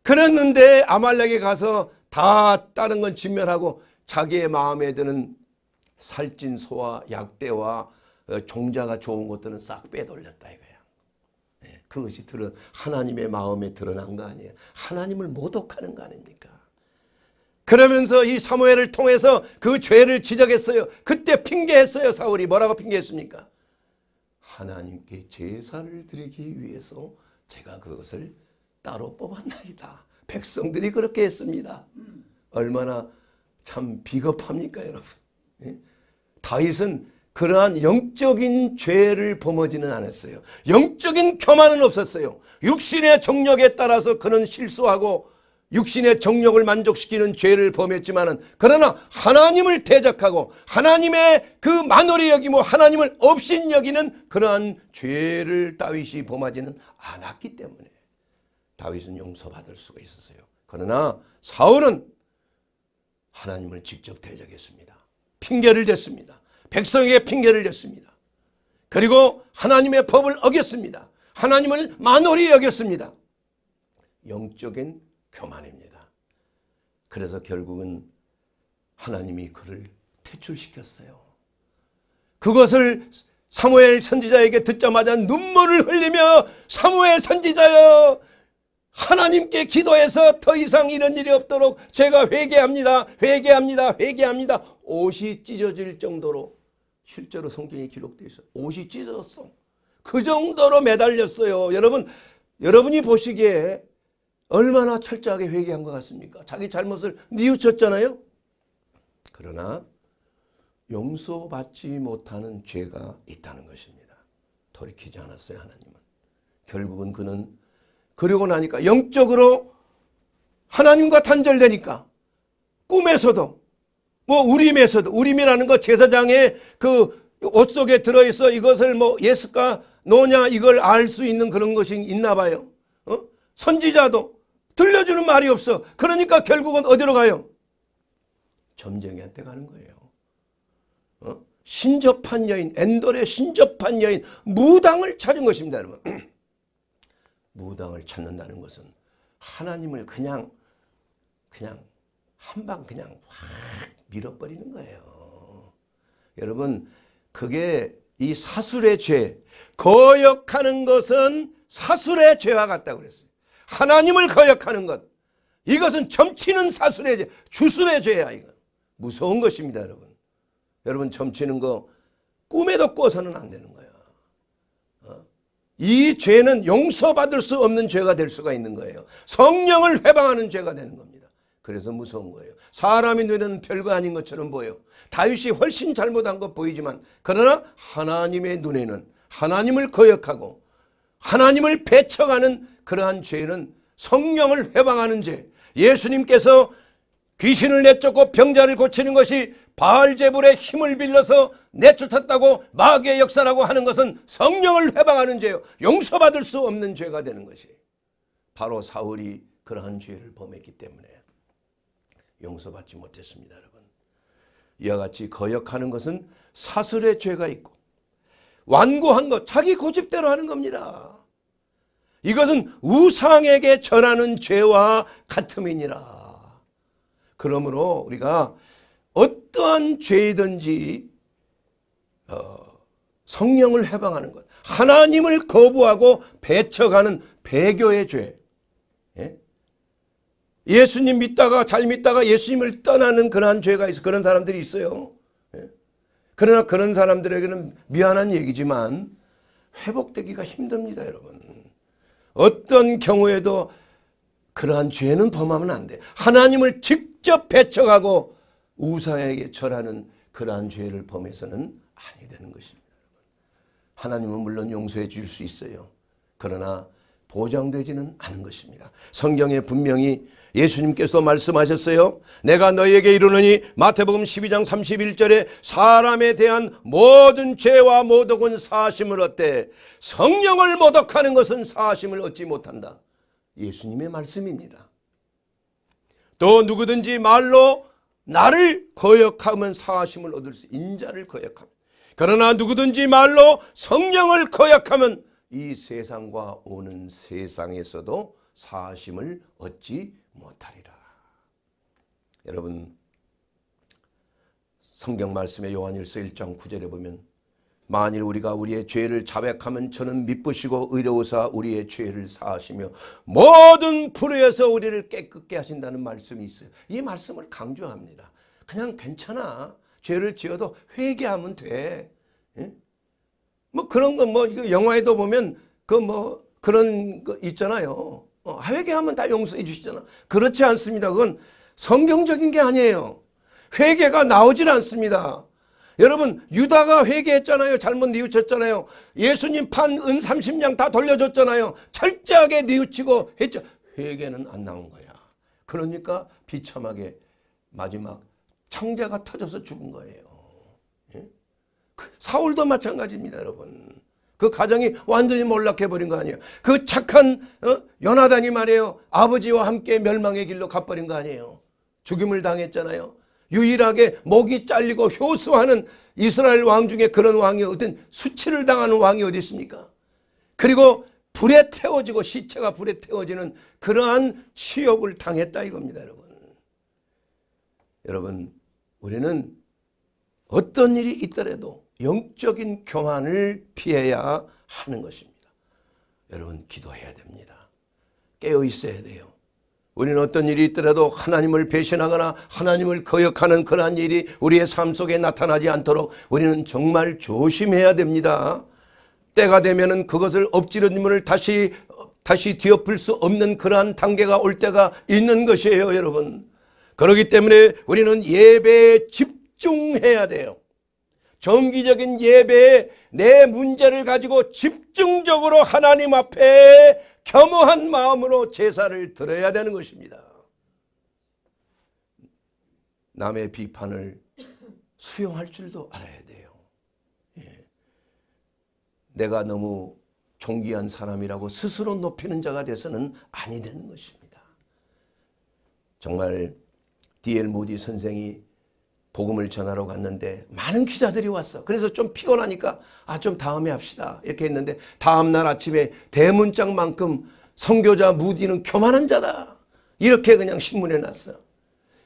그랬는데 아말렉에 가서 다 다른 건 진멸하고 자기의 마음에 드는 살찐 소와 약대와 어, 종자가 좋은 것들은 싹 빼돌렸다 이거야. 예, 그것이 드러 하나님의 마음에 드러난 거 아니에요. 하나님을 모독하는 거 아닙니까? 그러면서 이 사무엘을 통해서 그 죄를 지적했어요. 그때 핑계했어요. 사울이 뭐라고 핑계했습니까? 하나님께 제사를 드리기 위해서 제가 그것을 따로 뽑았나이다. 백성들이 그렇게 했습니다. 얼마나 참 비겁합니까 여러분. 예? 다윗은 그러한 영적인 죄를 범하지는 않았어요. 영적인 교만은 없었어요. 육신의 정력에 따라서 그는 실수하고 육신의 정욕을 만족시키는 죄를 범했지만은 그러나 하나님을 대적하고 하나님의 그 만월이 여기뭐 하나님을 업신 여기는 그러한 죄를 따윗이 범하지는 않았기 때문에 다윗은 용서받을 수가 있었어요. 그러나 사울은 하나님을 직접 대적했습니다. 핑계를 댔습니다. 백성에게 핑계를 댔습니다. 그리고 하나님의 법을 어겼습니다. 하나님을 만홀히 여겼습니다. 영적인 교만입니다. 그래서 결국은 하나님이 그를 퇴출시켰어요. 그것을 사무엘 선지자에게 듣자마자 눈물을 흘리며 사무엘 선지자여 하나님께 기도해서 더 이상 이런 일이 없도록 제가 회개합니다. 회개합니다. 회개합니다. 옷이 찢어질 정도로 실제로 성경에 기록되어 있어요. 옷이 찢어졌어. 그 정도로 매달렸어요. 여러분 여러분이 보시기에 얼마나 철저하게 회개한 것 같습니까? 자기 잘못을 뉘우쳤잖아요. 그러나 용서받지 못하는 죄가 있다는 것입니다. 돌이키지 않았어요 하나님은. 결국은 그는 그리고 나니까 영적으로 하나님과 단절되니까 꿈에서도 뭐 우림에서도 우림이라는 거 제사장의 그 옷 속에 들어있어 이것을 뭐 예수가 노냐 이걸 알 수 있는 그런 것이 있나 봐요. 어? 선지자도 들려주는 말이 없어. 그러니까 결국은 어디로 가요? 점쟁이한테 가는 거예요. 어? 신접한 여인, 엔돌의 신접한 여인, 무당을 찾은 것입니다, 여러분. [CLEARS THROAT] 무당을 찾는다는 것은 하나님을 그냥 그냥 한 방 그냥 확 밀어버리는 거예요. 여러분 그게 이 사술의 죄 거역하는 것은 사술의 죄와 같다고 그랬어요. 하나님을 거역하는 것 이것은 점치는 사술의 죄 주술의 죄야 이거 무서운 것입니다 여러분. 여러분 점치는 거 꿈에도 꿔서는 안 되는 이 죄는 용서받을 수 없는 죄가 될 수가 있는 거예요. 성령을 회방하는 죄가 되는 겁니다. 그래서 무서운 거예요. 사람의 눈는 별거 아닌 것처럼 보여. 다윗이 훨씬 잘못한 것 보이지만 그러나 하나님의 눈에는 하나님을 거역하고 하나님을 배척하는 그러한 죄는 성령을 회방하는 죄. 예수님께서 귀신을 내쫓고 병자를 고치는 것이 바알제불의 힘을 빌려서 내쫓았다고 마귀의 역사라고 하는 것은 성령을 해방하는 죄요 용서받을 수 없는 죄가 되는 것이 바로 사울이 그러한 죄를 범했기 때문에 용서받지 못했습니다 여러분 이와 같이 거역하는 것은 사슬의 죄가 있고 완고한 것 자기 고집대로 하는 겁니다 이것은 우상에게 전하는 죄와 같음이니라 그러므로 우리가 어떠한 죄든지 어, 성령을 해방하는 것 하나님을 거부하고 배척하는 배교의 죄 예? 예수님 믿다가 잘 믿다가 예수님을 떠나는 그러한 죄가 있어 그런 사람들이 있어요 예? 그러나 그런 사람들에게는 미안한 얘기지만 회복되기가 힘듭니다 여러분 어떤 경우에도 그러한 죄는 범하면 안 돼. 하나님을 직접 배척하고 우상에게 절하는 그러한 죄를 범해서는 아니 되는 것입니다. 하나님은 물론 용서해 줄 수 있어요. 그러나 보장되지는 않은 것입니다. 성경에 분명히 예수님께서 말씀하셨어요. 내가 너희에게 이르노니 마태복음 12장 31절에 사람에 대한 모든 죄와 모독은 사심을 얻되 성령을 모독하는 것은 사심을 얻지 못한다. 예수님의 말씀입니다. 또 누구든지 말로 나를 거역하면 사하심을 얻을 수 인자를 거역함. 그러나 누구든지 말로 성령을 거역하면 이 세상과 오는 세상에서도 사심을 얻지 못하리라. 여러분 성경 말씀의 요한일서 1장 9절에 보면 만일 우리가 우리의 죄를 자백하면 저는 미쁘시고 의로우사 우리의 죄를 사하시며 모든 불의에서 우리를 깨끗게 하신다는 말씀이 있어요. 이 말씀을 강조합니다. 그냥 괜찮아. 죄를 지어도 회개하면 돼. 예? 뭐 그런 거뭐 영화에도 보면 그 뭐 그런 거 있잖아요. 어, 아, 회개하면 다 용서해 주시잖아. 그렇지 않습니다. 그건 성경적인 게 아니에요. 회개가 나오질 않습니다. 여러분 유다가 회개했잖아요. 잘못 뉘우쳤잖아요. 예수님 판 은 30냥 다 돌려줬잖아요. 철저하게 뉘우치고 했죠. 회개는 안 나온 거야. 그러니까 비참하게 마지막 창자가 터져서 죽은 거예요. 예? 그 사울도 마찬가지입니다. 여러분. 그 가정이 완전히 몰락해버린 거 아니에요. 그 착한 어? 요나단이 말이에요. 아버지와 함께 멸망의 길로 가버린 거 아니에요. 죽임을 당했잖아요. 유일하게 목이 잘리고 효수하는 이스라엘 왕 중에 그런 왕이 어떤 수치를 당하는 왕이 어디 있습니까? 그리고 불에 태워지고 시체가 불에 태워지는 그러한 취업을 당했다 이겁니다 여러분. 여러분 우리는 어떤 일이 있더라도 영적인 교만을 피해야 하는 것입니다. 여러분 기도해야 됩니다. 깨어 있어야 돼요. 우리는 어떤 일이 있더라도 하나님을 배신하거나 하나님을 거역하는 그러한 일이 우리의 삶 속에 나타나지 않도록 우리는 정말 조심해야 됩니다. 때가 되면은 그것을 엎지르님을 다시 다시 뒤엎을 수 없는 그러한 단계가 올 때가 있는 것이에요, 여러분. 그러기 때문에 우리는 예배에 집중해야 돼요. 정기적인 예배에 내 문제를 가지고 집중적으로 하나님 앞에 겸허한 마음으로 제사를 드려야 되는 것입니다. 남의 비판을 수용할 줄도 알아야 돼요. 예. 내가 너무 존귀한 사람이라고 스스로 높이는 자가 돼서는 아니 되는 것입니다. 정말 디엘 모디 선생이 복음을 전하러 갔는데 많은 기자들이 왔어. 그래서 좀 피곤하니까 아 좀 다음에 합시다. 이렇게 했는데 다음 날 아침에 대문짝만큼 성교자 무디는 교만한 자다. 이렇게 그냥 신문에 났어.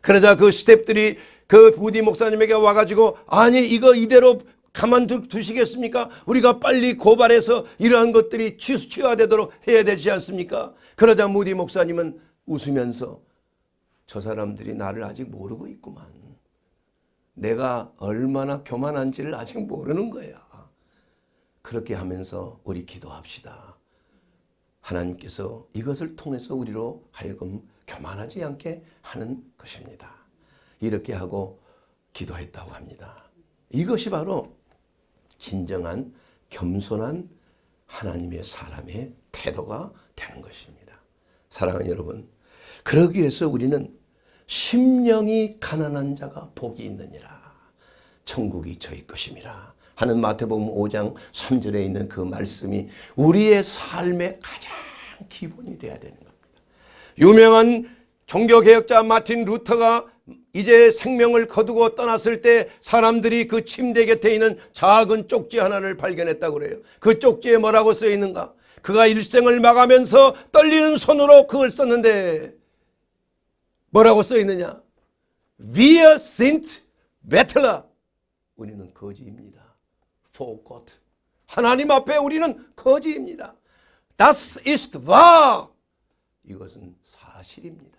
그러자 그 스탭들이 그 무디 목사님에게 와가지고 아니 이거 이대로 가만두시겠습니까? 우리가 빨리 고발해서 이러한 것들이 취수취화되도록 해야 되지 않습니까? 그러자 무디 목사님은 웃으면서 저 사람들이 나를 아직 모르고 있구만. 내가 얼마나 교만한지를 아직 모르는 거야. 그렇게 하면서 우리 기도합시다. 하나님께서 이것을 통해서 우리로 하여금 교만하지 않게 하는 것입니다. 이렇게 하고 기도했다고 합니다. 이것이 바로 진정한 겸손한 하나님의 사람의 태도가 되는 것입니다. 사랑하는 여러분, 그러기 위해서 우리는 심령이 가난한 자가 복이 있느니라. 천국이 저희 것입니라 하는 마태복음 5장 3절에 있는 그 말씀이 우리의 삶의 가장 기본이 되어야 되는 겁니다. 유명한 종교개혁자 마틴 루터가 이제 생명을 거두고 떠났을 때 사람들이 그 침대 곁에 있는 작은 쪽지 하나를 발견했다고 그래요. 그 쪽지에 뭐라고 쓰여 있는가? 그가 일생을 마가면서 떨리는 손으로 그걸 썼는데 뭐라고 써 있느냐? Wir sind b e t t e r 우리는 거지입니다. For g o t 하나님 앞에 우리는 거지입니다. Das ist wahr. 이것은 사실입니다.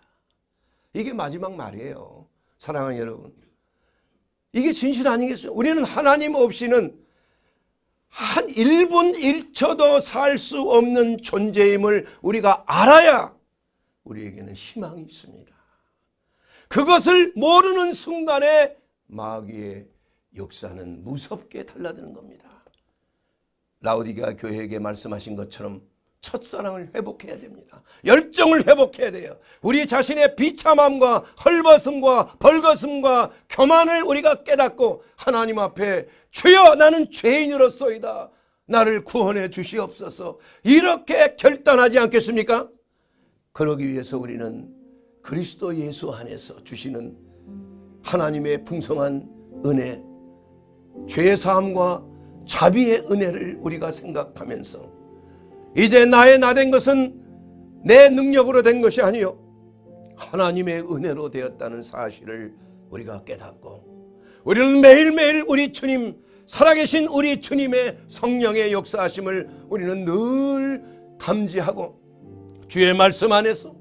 이게 마지막 말이에요. 사랑하는 여러분. 이게 진실 아니겠어요? 우리는 하나님 없이는 한 1분 1초도 살 수 없는 존재임을 우리가 알아야 우리에게는 희망이 있습니다. 그것을 모르는 순간에 마귀의 역사는 무섭게 달라드는 겁니다. 라우디가 교회에게 말씀하신 것처럼 첫사랑을 회복해야 됩니다. 열정을 회복해야 돼요. 우리 자신의 비참함과 헐벗음과 벌거슴과 교만을 우리가 깨닫고 하나님 앞에 주여 나는 죄인으로서이다. 나를 구원해 주시옵소서. 이렇게 결단하지 않겠습니까? 그러기 위해서 우리는 그리스도 예수 안에서 주시는 하나님의 풍성한 은혜, 죄의 사함과 자비의 은혜를 우리가 생각하면서 이제 나의 나 된 것은 내 능력으로 된 것이 아니요 하나님의 은혜로 되었다는 사실을 우리가 깨닫고 우리는 매일매일 우리 주님 살아계신 우리 주님의 성령의 역사하심을 우리는 늘 감지하고 주의 말씀 안에서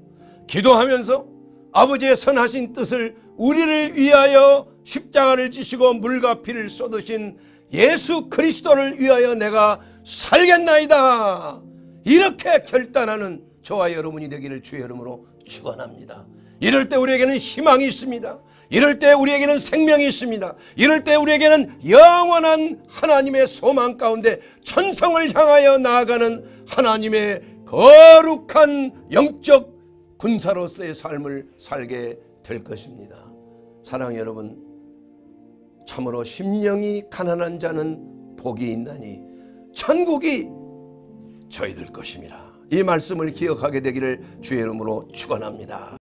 기도하면서 아버지의 선하신 뜻을 우리를 위하여 십자가를 지시고 물과 피를 쏟으신 예수 그리스도를 위하여 내가 살겠나이다. 이렇게 결단하는 저와 여러분이 되기를 주의 이름으로 축원합니다. 이럴 때 우리에게는 희망이 있습니다. 이럴 때 우리에게는 생명이 있습니다. 이럴 때 우리에게는 영원한 하나님의 소망 가운데 천성을 향하여 나아가는 하나님의 거룩한 영적 군사로서의 삶을 살게 될 것입니다. 사랑 여러분, 참으로 심령이 가난한 자는 복이 있나니 천국이 저희들 것입니다. 이 말씀을 기억하게 되기를 주의 이름으로 축원합니다.